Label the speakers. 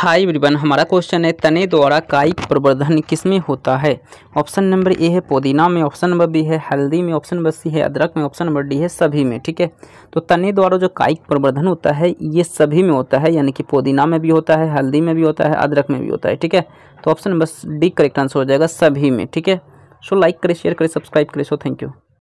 Speaker 1: hi everyone हमारा question है तने द्वारा कायिक प्रवर्धन किस में होता है ऑप्शन नंबर ए है पुदीना में ऑप्शन नंबर बी है हल्दी में ऑप्शन नंबर सी है अदरक में ऑप्शन नंबर डी है सभी में ठीक है तो तने द्वारा जो कायिक प्रवर्धन होता है ये सभी में होता है यानी कि पुदीना में भी होता है हल्दी में भी होता है अदरक में भी होता है ठीक है तो option number D correct answer हो जाएगा सभी में ठीक है सो लाइक करें शेयर करें सब्सक्राइब करें सो थैंक यू